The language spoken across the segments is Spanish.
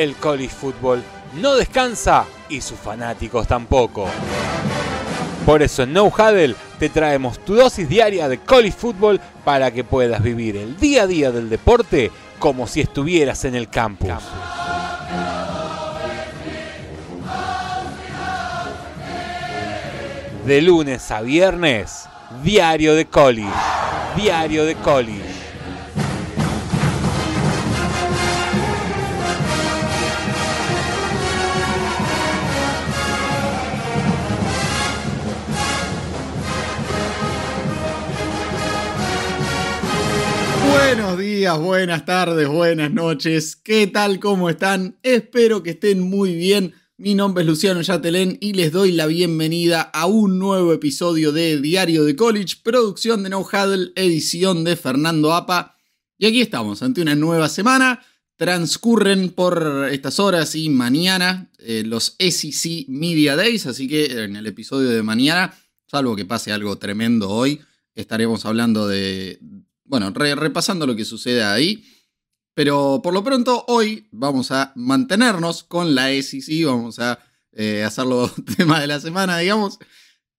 El college football no descansa y sus fanáticos tampoco. Por eso en No Huddle te traemos tu dosis diaria de college football para que puedas vivir el día a día del deporte como si estuvieras en el campo. De lunes a viernes, diario de college. Diario de college. buenas tardes, buenas noches. ¿Qué tal? ¿Cómo están? Espero que estén muy bien. Mi nombre es Luciano Yatelén y les doy la bienvenida a un nuevo episodio de Diario de College, producción de No edición de Fernando Apa. Y aquí estamos, ante una nueva semana. Transcurren por estas horas y mañana eh, los SEC Media Days, así que en el episodio de mañana, salvo que pase algo tremendo hoy, estaremos hablando de bueno, repasando lo que sucede ahí. Pero por lo pronto hoy vamos a mantenernos con la SEC, vamos a eh, hacerlo tema de la semana, digamos.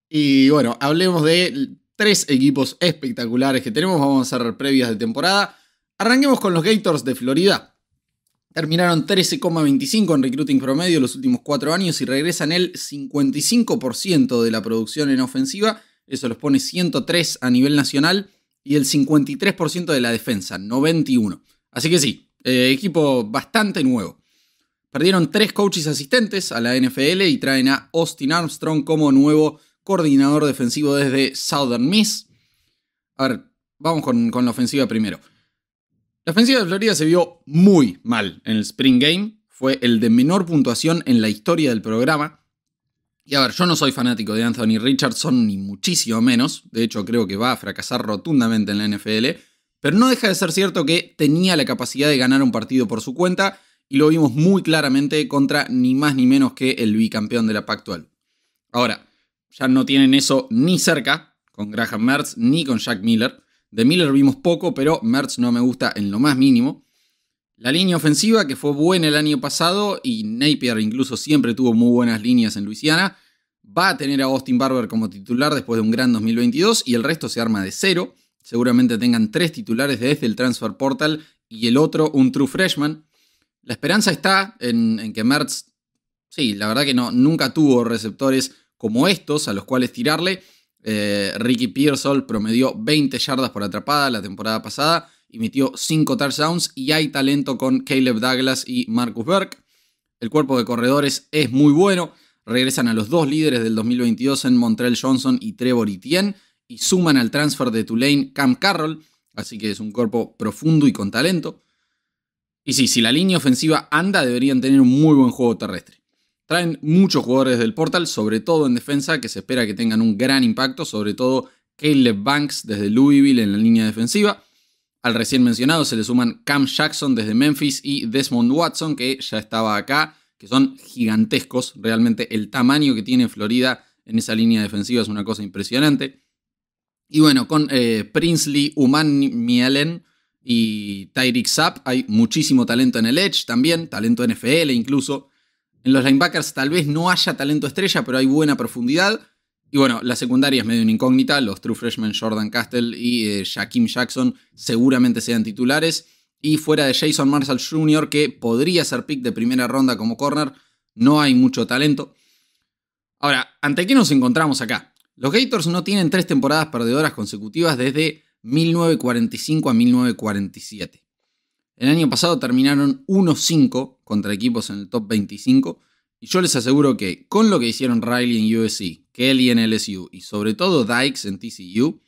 Y bueno, hablemos de tres equipos espectaculares que tenemos, vamos a hacer previas de temporada. Arranquemos con los Gators de Florida. Terminaron 13,25 en recruiting promedio los últimos cuatro años y regresan el 55% de la producción en ofensiva. Eso los pone 103 a nivel nacional y el 53% de la defensa, 91. Así que sí, eh, equipo bastante nuevo. Perdieron tres coaches asistentes a la NFL y traen a Austin Armstrong como nuevo coordinador defensivo desde Southern Miss. A ver, vamos con la ofensiva primero. La ofensiva de Florida se vio muy mal en el Spring Game. Fue el de menor puntuación en la historia del programa. Y a ver, yo no soy fanático de Anthony Richardson, ni muchísimo menos. De hecho, creo que va a fracasar rotundamente en la NFL. Pero no deja de ser cierto que tenía la capacidad de ganar un partido por su cuenta. Y lo vimos muy claramente contra ni más ni menos que el bicampeón de la actual. Ahora, ya no tienen eso ni cerca con Graham Mertz ni con Jack Miller. De Miller vimos poco, pero Mertz no me gusta en lo más mínimo. La línea ofensiva, que fue buena el año pasado, y Napier incluso siempre tuvo muy buenas líneas en Luisiana, va a tener a Austin Barber como titular después de un gran 2022 y el resto se arma de cero. Seguramente tengan tres titulares desde el Transfer Portal y el otro un True Freshman. La esperanza está en, que Mertz, sí, la verdad que no, nunca tuvo receptores como estos a los cuales tirarle. Eh, Ricky Pearsall promedió 20 yardas por atrapada la temporada pasada y metió 5 touchdowns y hay talento con Caleb Douglas y Marcus Burke. El cuerpo de corredores es muy bueno, regresan a los dos líderes del 2022 en Montreal Johnson y Trevor Etienne y suman al transfer de Tulane Cam Carroll, así que es un cuerpo profundo y con talento. Y sí, si la línea ofensiva anda, deberían tener un muy buen juego terrestre. Traen muchos jugadores del portal, sobre todo en defensa, que se espera que tengan un gran impacto, sobre todo Caleb Banks desde Louisville en la línea defensiva. Al recién mencionado se le suman Cam Jackson desde Memphis y Desmond Watson, que ya estaba acá, que son gigantescos. Realmente el tamaño que tiene Florida en esa línea defensiva es una cosa impresionante. Y bueno, con eh, Princely, Uman Mielen y Tyreek Sapp hay muchísimo talento en el Edge también, talento NFL incluso. En los linebackers tal vez no haya talento estrella, pero hay buena profundidad. Y bueno, la secundaria es medio incógnita. Los True Freshmen Jordan Castle y eh, Jaquim Jackson seguramente sean titulares. Y fuera de Jason Marshall Jr., que podría ser pick de primera ronda como corner, no hay mucho talento. Ahora, ¿ante qué nos encontramos acá? Los Gators no tienen tres temporadas perdedoras consecutivas desde 1945 a 1947. El año pasado terminaron 1-5 contra equipos en el top 25 y yo les aseguro que con lo que hicieron Riley en USC, Kelly en LSU y sobre todo Dykes en TCU,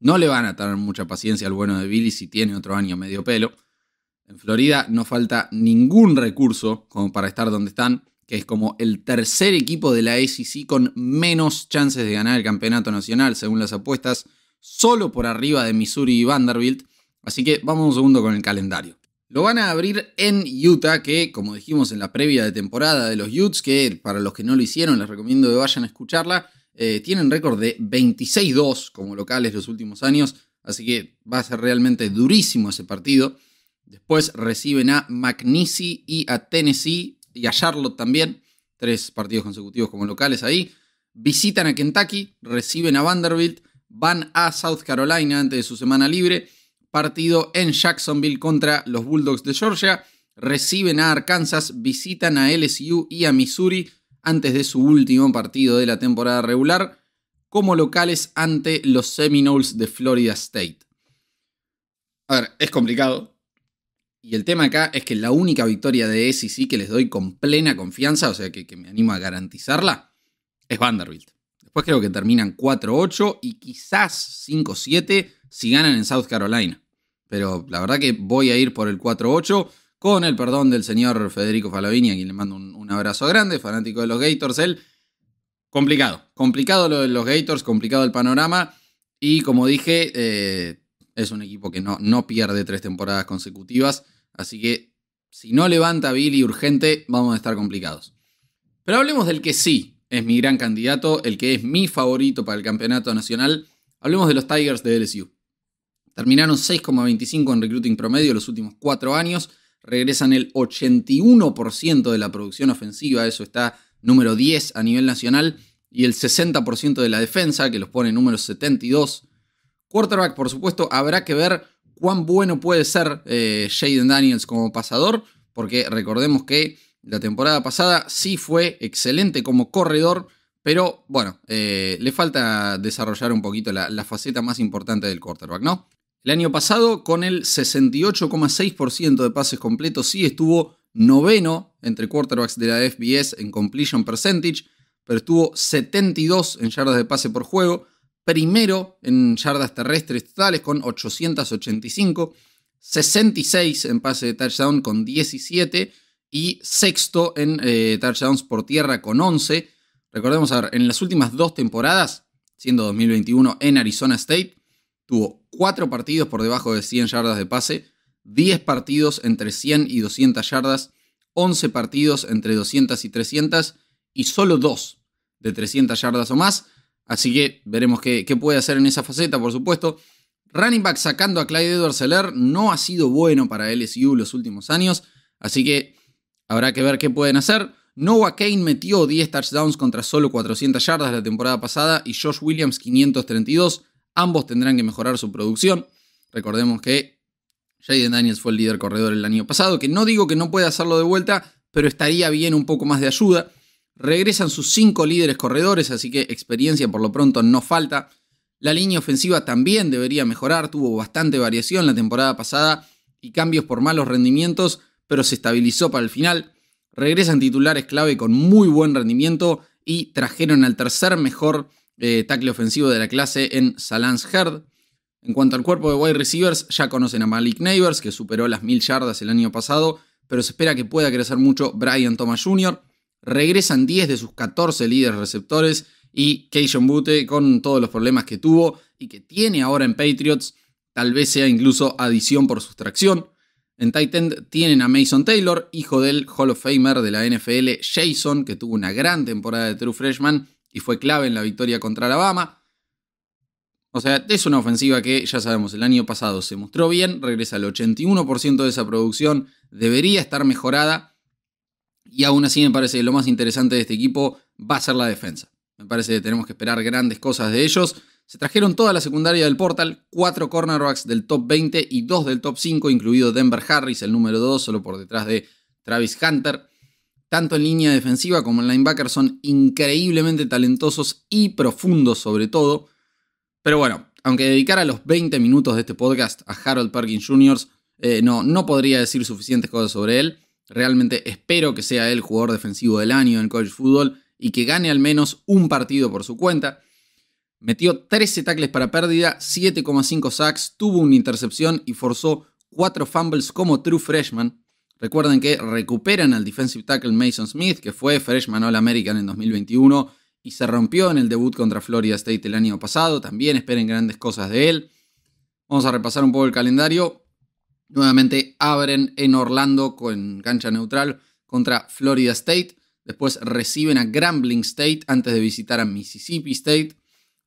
no le van a tener mucha paciencia al bueno de Billy si tiene otro año medio pelo. En Florida no falta ningún recurso como para estar donde están, que es como el tercer equipo de la SEC con menos chances de ganar el campeonato nacional, según las apuestas, solo por arriba de Missouri y Vanderbilt. Así que vamos un segundo con el calendario. Lo van a abrir en Utah, que como dijimos en la previa de temporada de los Utes, que para los que no lo hicieron les recomiendo que vayan a escucharla, eh, tienen récord de 26-2 como locales los últimos años, así que va a ser realmente durísimo ese partido. Después reciben a McNeese y a Tennessee y a Charlotte también, tres partidos consecutivos como locales ahí. Visitan a Kentucky, reciben a Vanderbilt, van a South Carolina antes de su semana libre partido en Jacksonville contra los Bulldogs de Georgia. Reciben a Arkansas, visitan a LSU y a Missouri antes de su último partido de la temporada regular como locales ante los Seminoles de Florida State. A ver, es complicado. Y el tema acá es que la única victoria de SEC que les doy con plena confianza, o sea que, que me animo a garantizarla, es Vanderbilt. Después creo que terminan 4-8 y quizás 5-7 si ganan en South Carolina. Pero la verdad que voy a ir por el 4-8 con el perdón del señor Federico Falavini, a quien le mando un, abrazo grande, fanático de los Gators. complicado, complicado lo de los Gators, complicado el panorama. Y como dije, eh, es un equipo que no, no pierde tres temporadas consecutivas. Así que si no levanta Billy urgente, vamos a estar complicados. Pero hablemos del que sí es mi gran candidato, el que es mi favorito para el campeonato nacional. Hablemos de los Tigers de LSU. Terminaron 6,25 en recruiting promedio los últimos cuatro años. Regresan el 81% de la producción ofensiva, eso está número 10 a nivel nacional, y el 60% de la defensa, que los pone número 72. Quarterback, por supuesto, habrá que ver cuán bueno puede ser eh, Jaden Daniels como pasador, porque recordemos que la temporada pasada sí fue excelente como corredor, pero bueno, eh, le falta desarrollar un poquito la, faceta más importante del quarterback, ¿no? El año pasado, con el 68,6% de pases completos, sí estuvo noveno entre quarterbacks de la FBS en completion percentage, pero estuvo 72 en yardas de pase por juego, primero en yardas terrestres totales con 885, 66 en pase de touchdown con 17 y sexto en eh, touchdowns por tierra con 11. Recordemos, a ver, en las últimas dos temporadas, siendo 2021 en Arizona State, Tuvo 4 partidos por debajo de 100 yardas de pase, 10 partidos entre 100 y 200 yardas, 11 partidos entre 200 y 300 y solo 2 de 300 yardas o más. Así que veremos qué, puede hacer en esa faceta, por supuesto. Running back sacando a Clyde edwards heller no ha sido bueno para LSU los últimos años, así que habrá que ver qué pueden hacer. Noah Kane metió 10 touchdowns contra solo 400 yardas la temporada pasada y Josh Williams 532. Ambos tendrán que mejorar su producción. Recordemos que Jaden Daniels fue el líder corredor el año pasado, que no digo que no pueda hacerlo de vuelta, pero estaría bien un poco más de ayuda. Regresan sus cinco líderes corredores, así que experiencia por lo pronto no falta. La línea ofensiva también debería mejorar, tuvo bastante variación la temporada pasada y cambios por malos rendimientos, pero se estabilizó para el final. Regresan titulares clave con muy buen rendimiento y trajeron al tercer mejor ...tacle eh, tackle ofensivo de la clase en Salans Herd. En cuanto al cuerpo de wide receivers, ya conocen a Malik Neighbors, que superó las mil yardas el año pasado, pero se espera que pueda crecer mucho Brian Thomas Jr. Regresan 10 de sus 14 líderes receptores y Cajun Butte, con todos los problemas que tuvo y que tiene ahora en Patriots, tal vez sea incluso adición por sustracción. En tight end tienen a Mason Taylor, hijo del Hall of Famer de la NFL, Jason, que tuvo una gran temporada de True Freshman y fue clave en la victoria contra Alabama. O sea, es una ofensiva que ya sabemos, el año pasado se mostró bien, regresa al 81% de esa producción, debería estar mejorada y aún así me parece que lo más interesante de este equipo va a ser la defensa. Me parece que tenemos que esperar grandes cosas de ellos. Se trajeron toda la secundaria del Portal, cuatro cornerbacks del top 20 y dos del top 5, incluido Denver Harris, el número 2, solo por detrás de Travis Hunter tanto en línea defensiva como en linebacker, son increíblemente talentosos y profundos sobre todo. Pero bueno, aunque dedicara los 20 minutos de este podcast a Harold Perkins Jr., eh, no, no podría decir suficientes cosas sobre él. Realmente espero que sea el jugador defensivo del año en college football y que gane al menos un partido por su cuenta. Metió 13 tackles para pérdida, 7,5 sacks, tuvo una intercepción y forzó 4 fumbles como true freshman. Recuerden que recuperan al defensive tackle Mason Smith, que fue freshman All-American en 2021 y se rompió en el debut contra Florida State el año pasado. También esperen grandes cosas de él. Vamos a repasar un poco el calendario. Nuevamente abren en Orlando con cancha neutral contra Florida State. Después reciben a Grambling State antes de visitar a Mississippi State.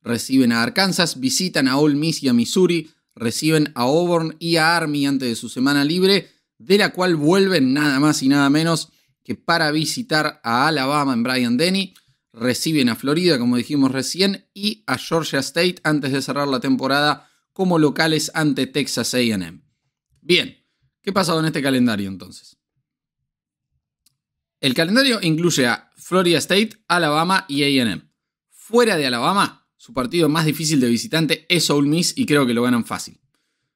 Reciben a Arkansas, visitan a Ole Miss y a Missouri. Reciben a Auburn y a Army antes de su semana libre de la cual vuelven nada más y nada menos que para visitar a Alabama en Brian Denny. Reciben a Florida, como dijimos recién, y a Georgia State antes de cerrar la temporada como locales ante Texas AM. Bien, ¿qué ha pasado en este calendario entonces? El calendario incluye a Florida State, Alabama y AM. Fuera de Alabama, su partido más difícil de visitante es Ole Miss y creo que lo ganan fácil.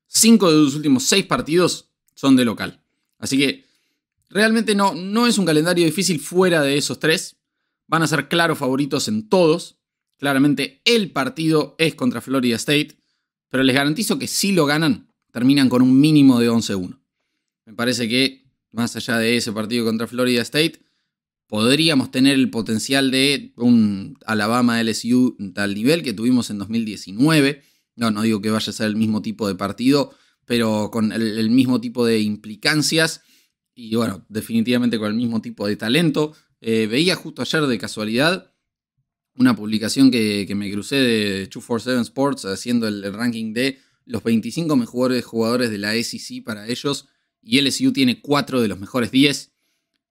Cinco de los últimos seis partidos son de local. Así que realmente no, no es un calendario difícil fuera de esos tres. Van a ser claros favoritos en todos. Claramente el partido es contra Florida State, pero les garantizo que si lo ganan, terminan con un mínimo de 11-1. Me parece que, más allá de ese partido contra Florida State, podríamos tener el potencial de un Alabama LSU tal nivel que tuvimos en 2019. No, no digo que vaya a ser el mismo tipo de partido, pero con el, mismo tipo de implicancias y bueno, definitivamente con el mismo tipo de talento. Eh, veía justo ayer de casualidad una publicación que, me crucé de 247 Sports haciendo el, ranking de los 25 mejores jugadores de la SEC para ellos y LSU tiene 4 de los mejores 10.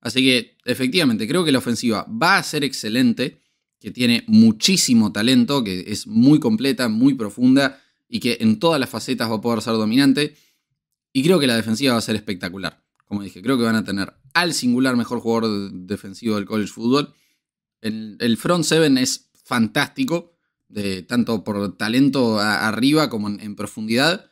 Así que efectivamente creo que la ofensiva va a ser excelente, que tiene muchísimo talento, que es muy completa, muy profunda y que en todas las facetas va a poder ser dominante. Y creo que la defensiva va a ser espectacular. Como dije, creo que van a tener al singular mejor jugador defensivo del college football. El, front seven es fantástico, de, tanto por talento arriba como en, profundidad.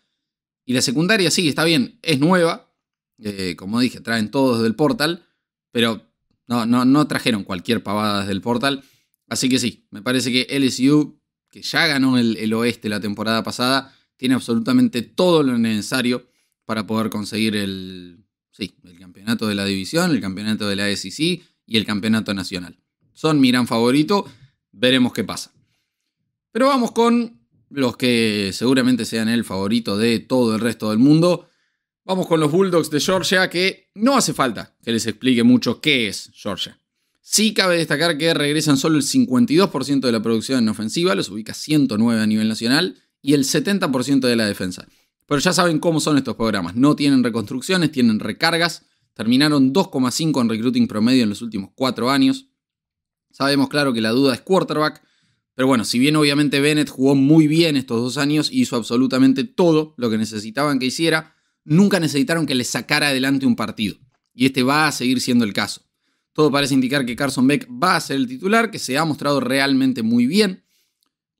Y la secundaria, sí, está bien, es nueva. Eh, como dije, traen todos del portal, pero no, no, no trajeron cualquier pavada desde el portal. Así que sí, me parece que LSU que ya ganó el, oeste la temporada pasada, tiene absolutamente todo lo necesario para poder conseguir el, sí, el campeonato de la división, el campeonato de la SEC y el campeonato nacional. Son mi gran favorito, veremos qué pasa. Pero vamos con los que seguramente sean el favorito de todo el resto del mundo. Vamos con los Bulldogs de Georgia, que no hace falta que les explique mucho qué es Georgia. Sí cabe destacar que regresan solo el 52% de la producción en ofensiva, los ubica 109 a nivel nacional, y el 70% de la defensa. Pero ya saben cómo son estos programas, no tienen reconstrucciones, tienen recargas, terminaron 2,5 en recruiting promedio en los últimos 4 años. Sabemos claro que la duda es quarterback, pero bueno, si bien obviamente Bennett jugó muy bien estos dos años y hizo absolutamente todo lo que necesitaban que hiciera, nunca necesitaron que le sacara adelante un partido. Y este va a seguir siendo el caso. Todo parece indicar que Carson Beck va a ser el titular, que se ha mostrado realmente muy bien.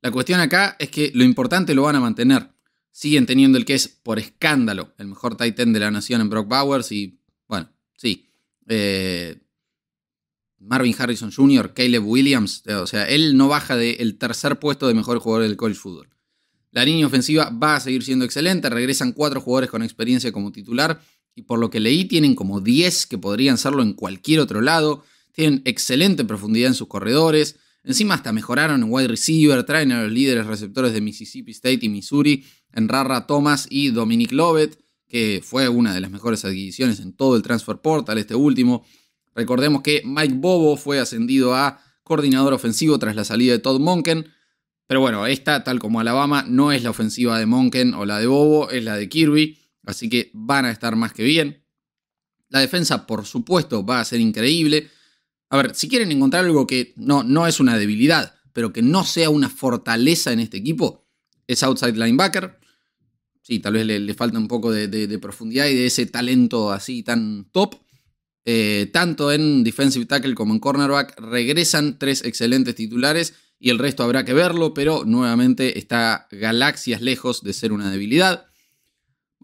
La cuestión acá es que lo importante lo van a mantener. Siguen teniendo el que es, por escándalo, el mejor tight de la nación en Brock Bowers y, bueno, sí. Eh, Marvin Harrison Jr., Caleb Williams, eh, o sea, él no baja del tercer puesto de mejor jugador del college football. La línea ofensiva va a seguir siendo excelente, regresan cuatro jugadores con experiencia como titular, y por lo que leí tienen como 10 que podrían serlo en cualquier otro lado, tienen excelente profundidad en sus corredores, encima hasta mejoraron en wide receiver, traen a los líderes receptores de Mississippi State y Missouri, en Rara Thomas y Dominic Lovett, que fue una de las mejores adquisiciones en todo el transfer portal este último. Recordemos que Mike Bobo fue ascendido a coordinador ofensivo tras la salida de Todd Monken, pero bueno, esta, tal como Alabama, no es la ofensiva de Monken o la de Bobo, es la de Kirby. Así que van a estar más que bien. La defensa, por supuesto, va a ser increíble. A ver, si quieren encontrar algo que no, no es una debilidad, pero que no sea una fortaleza en este equipo, es outside linebacker. Sí, tal vez le, le falta un poco de, profundidad y de ese talento así tan top. Eh, tanto en defensive tackle como en cornerback regresan tres excelentes titulares y el resto habrá que verlo, pero nuevamente está galaxias lejos de ser una debilidad.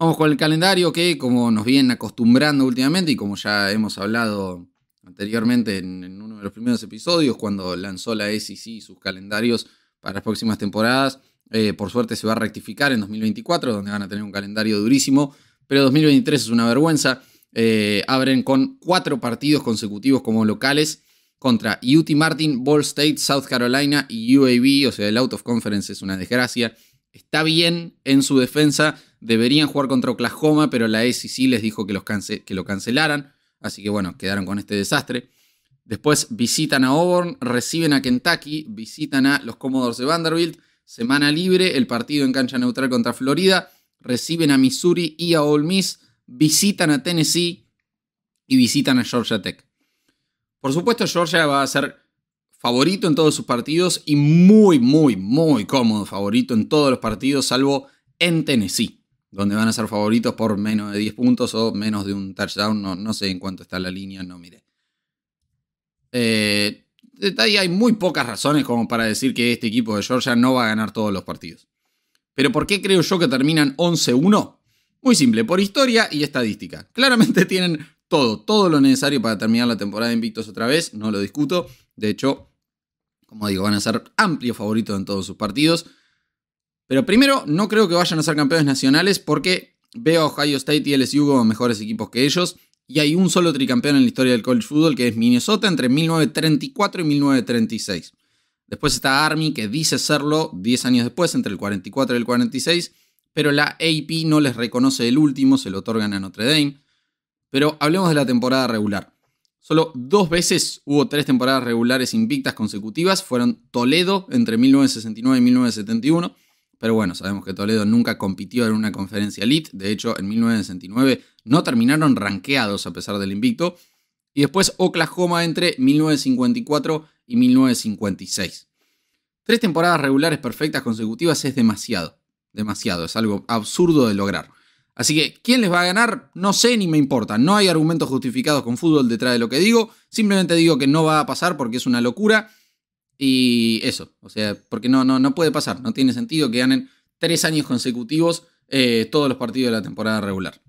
Vamos con el calendario que, como nos vienen acostumbrando últimamente y como ya hemos hablado anteriormente en, uno de los primeros episodios, cuando lanzó la SEC sus calendarios para las próximas temporadas, eh, por suerte se va a rectificar en 2024, donde van a tener un calendario durísimo, pero 2023 es una vergüenza. Eh, abren con cuatro partidos consecutivos como locales contra UT Martin, Ball State, South Carolina y UAB, o sea, el out of conference es una desgracia. Está bien en su defensa, Deberían jugar contra Oklahoma, pero la SEC les dijo que, los que lo cancelaran. Así que bueno, quedaron con este desastre. Después visitan a Auburn, reciben a Kentucky, visitan a los Commodores de Vanderbilt. Semana libre, el partido en cancha neutral contra Florida. Reciben a Missouri y a Ole Miss. Visitan a Tennessee y visitan a Georgia Tech. Por supuesto, Georgia va a ser favorito en todos sus partidos y muy, muy, muy cómodo favorito en todos los partidos, salvo en Tennessee donde van a ser favoritos por menos de 10 puntos o menos de un touchdown. No, sé en cuánto está la línea, no miré. Eh, hay muy pocas razones como para decir que este equipo de Georgia no va a ganar todos los partidos. Pero ¿por qué creo yo que terminan 11-1? Muy simple, por historia y estadística. Claramente tienen todo, todo lo necesario para terminar la temporada de invictos otra vez, no lo discuto. De hecho, como digo, van a ser amplios favoritos en todos sus partidos. Pero primero, no creo que vayan a ser campeones nacionales porque veo a Ohio State y LSU como mejores equipos que ellos. Y hay un solo tricampeón en la historia del college football que es Minnesota entre 1934 y 1936. Después está Army que dice serlo 10 años después, entre el 44 y el 46, pero la AP no les reconoce el último, se lo otorgan a Notre Dame. Pero hablemos de la temporada regular. Solo dos veces hubo tres temporadas regulares invictas consecutivas, fueron Toledo entre 1969 y 1971 pero bueno, sabemos que Toledo nunca compitió en una conferencia elite. De hecho, en 1969 no terminaron ranqueados a pesar del invicto. Y después Oklahoma entre 1954 y 1956. Tres temporadas regulares perfectas consecutivas es demasiado. Demasiado. Es algo absurdo de lograr. Así que, ¿quién les va a ganar? No sé ni me importa. No hay argumentos justificados con fútbol detrás de lo que digo. Simplemente digo que no va a pasar porque es una locura y eso, o sea, porque no, no, puede pasar, no tiene sentido que ganen tres años consecutivos eh, todos los partidos de la temporada regular.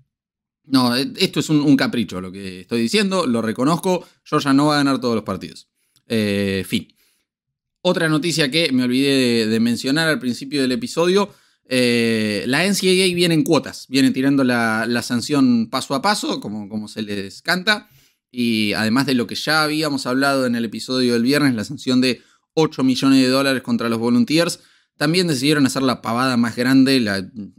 No, e, esto es un, capricho lo que estoy diciendo, lo reconozco, yo ya no va a ganar todos los partidos. Eh, fin. Otra noticia que me olvidé de, mencionar al principio del episodio, eh, la NCAA viene en cuotas, viene tirando la, sanción paso a paso, como, como se les canta, y además de lo que ya habíamos hablado en el episodio del viernes, la sanción de 8 millones de dólares contra los Volunteers, también decidieron hacer la pavada más grande,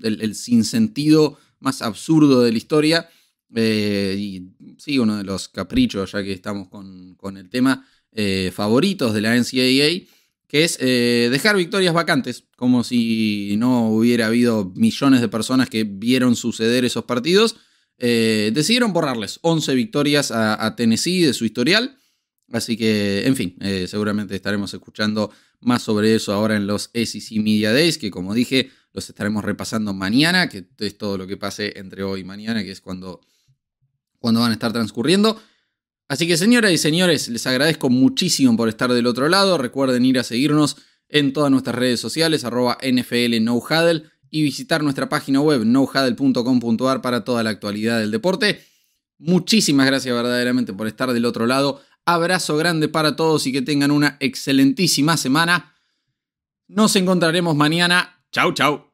el, sinsentido más absurdo de la historia. Eh, y sí, uno de los caprichos, ya que estamos con, con el tema, eh, favoritos de la NCAA, que es eh, dejar victorias vacantes, como si no hubiera habido millones de personas que vieron suceder esos partidos. decidieron borrarles 11 victorias a Tennessee de su historial Así que, en fin, eh, seguramente estaremos escuchando más sobre eso ahora en los SEC Media Days, que como dije, los estaremos repasando mañana, que es todo lo que pase entre hoy y mañana, que es cuando, cuando van a estar transcurriendo. Así que, señoras y señores, les agradezco muchísimo por estar del otro lado. Recuerden ir a seguirnos en todas nuestras redes sociales, arroba NFL no y visitar nuestra página web nohuddle.com.ar para toda la actualidad del deporte. Muchísimas gracias verdaderamente por estar del otro lado. Abrazo grande para todos y que tengan una excelentísima semana. Nos encontraremos mañana. Chau, chau.